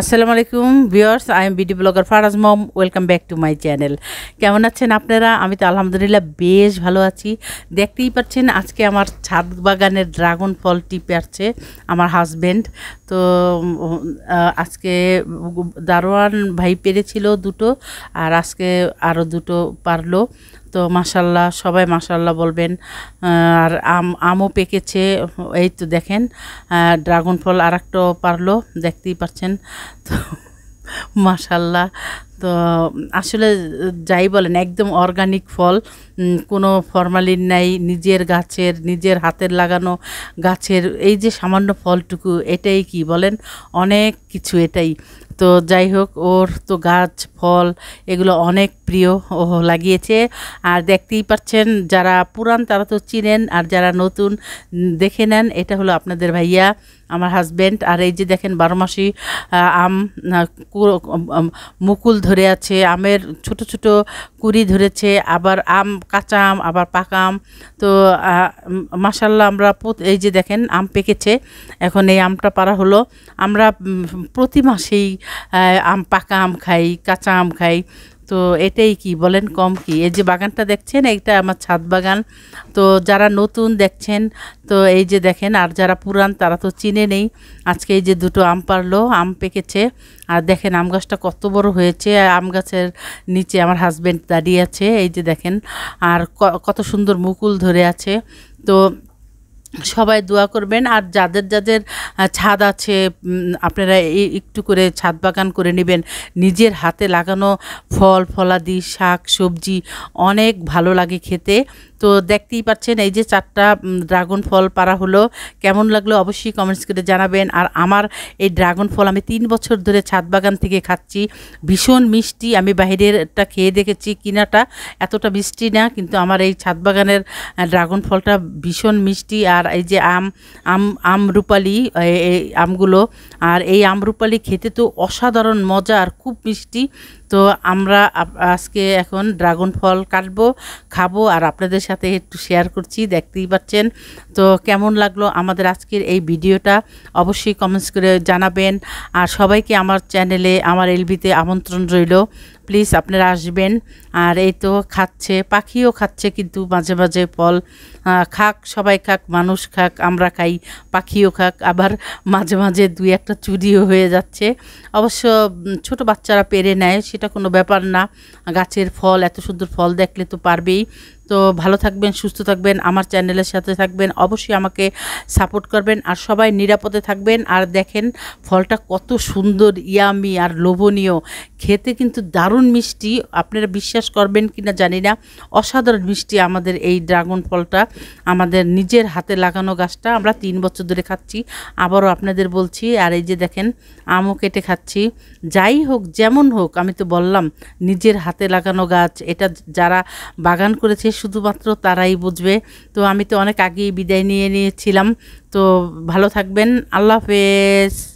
আসসালামু আলাইকুম viewers I am BD blogger Faraz মম welcome back to my channel কেমন আছেন আপনারা আমি তো আলহামদুলিল্লাহ বেশ ভালো আছি দেখতেই পাচ্ছেন আজকে আমার ছাদ বাগানের ড্রাগন ফল টিপে আসছে আমার হাজব্যান্ড তো আজকে দারোয়ান ভাই পেরেছিল দুটো আর আজকে আরও দুটো পারলো তো মাসাল্লাহ সবাই মাসাল্লাহ বলবেন আর আম আমও পেকেছে এই তো দেখেন ড্রাগন ফল আর একটাও পারলো দেখতেই পাচ্ছেন তো মাশাল্লাহ তো আসলে যাই বলেন একদম অর্গানিক ফল কোনো ফরমালিন নাই নিজের গাছের নিজের হাতের লাগানো গাছের এই যে সামান্য ফলটুকু এটাই কি বলেন অনেক কিছু এটাই তো যাই হোক ওর তো গাছ ফল এগুলো অনেক প্রিয় ও লাগিয়েছে আর দেখতেই পাচ্ছেন যারা পুরান তারা তো চিনেন আর যারা নতুন দেখে নেন এটা হলো আপনাদের ভাইয়া আমার হাজব্যান্ড আর এই যে দেখেন বারো মাসি আম মুকুল ধরে আছে আমের ছোট ছোট কুড়ি ধরেছে আবার আম কাঁচা আম আবার পাকা আম তো মাসাল্লাহ আমরা এই যে দেখেন আম পেকেছে এখন এই আমটা পারা হলো আমরা প্রতি মাসেই আম পাকা আম খাই কাঁচা আম খাই তো এটাই কি বলেন কম কি এই যে বাগানটা দেখছেন এইটা আমার ছাদ বাগান তো যারা নতুন দেখছেন তো এই যে দেখেন আর যারা পুরান তারা তো চিনে নেই আজকে এই যে দুটো আম পারলো আম পেকেছে আর দেখেন আম গাছটা কত বড় হয়েছে আম গাছের নিচে আমার হাজব্যান্ড দাঁড়িয়ে আছে এই যে দেখেন আর কত সুন্দর মুকুল ধরে আছে তো সবাই দোয়া করবেন আর যাদের যাদের ছাদ আছে আপনারা একটু করে ছাদ বাগান করে নেবেন নিজের হাতে লাগানো ফল ফলাদি শাক সবজি অনেক ভালো লাগে খেতে তো দেখতেই পাচ্ছেন এই যে চারটা ড্রাগন ফল পারা হলো কেমন লাগলো অবশ্যই কমেন্টস করে জানাবেন আর আমার এই ড্রাগন ফল আমি তিন বছর ধরে ছাদ বাগান থেকে খাচ্ছি ভীষণ মিষ্টি আমি বাইরেরটা খেয়ে দেখেছি কিনাটা এতটা মিষ্টি না কিন্তু আমার এই ছাদ বাগানের ড্রাগন ফলটা ভীষণ মিষ্টি আর এই যে আম আম আম রূপালি এই আমগুলো আর এই আম রূপালি খেতে তো অসাধারণ মজা আর খুব মিষ্টি তো আমরা আজকে এখন ড্রাগন ফল কাটবো খাবো আর আপনাদের সাথে একটু শেয়ার করছি দেখতেই পাচ্ছেন তো কেমন লাগলো আমাদের আজকের এই ভিডিওটা অবশ্যই কমেন্টস করে জানাবেন আর সবাইকে আমার চ্যানেলে আমার এলবিতে আমন্ত্রণ রইল প্লিজ আপনারা আসবেন আর এই তো খাচ্ছে পাখিও খাচ্ছে কিন্তু মাঝে মাঝে ফল খাক সবাই খাক মানুষ খাক আমরা খাই পাখিও খাক আবার মাঝে মাঝে দুই একটা চুরিও হয়ে যাচ্ছে অবশ্য ছোট বাচ্চারা পেরে নেয় সেটা কোনো ব্যাপার না গাছের ফল এত সুন্দর ফল দেখলে তো পারবেই তো ভালো থাকবেন সুস্থ থাকবেন আমার চ্যানেলের সাথে থাকবেন অবশ্যই আমাকে সাপোর্ট করবেন আর সবাই নিরাপদে থাকবেন আর দেখেন ফলটা কত সুন্দর ইয়ামি আর লোভনীয় খেতে কিন্তু দারুণ মিষ্টি আপনারা বিশ্বাস করবেন কি না জানি না অসাধারণ মিষ্টি আমাদের এই ড্রাগন ফলটা আমাদের নিজের হাতে লাগানো গাছটা আমরা তিন বছর ধরে খাচ্ছি আবারও আপনাদের বলছি আর এই যে দেখেন আমও কেটে খাচ্ছি যাই হোক যেমন হোক আমি তো বললাম নিজের হাতে লাগানো গাছ এটা যারা বাগান করেছে শুধুমাত্র তারাই বুঝবে তো আমি তো অনেক আগেই বিদায় নিয়ে নিয়েছিলাম তো ভালো থাকবেন আল্লাহ হাফেজ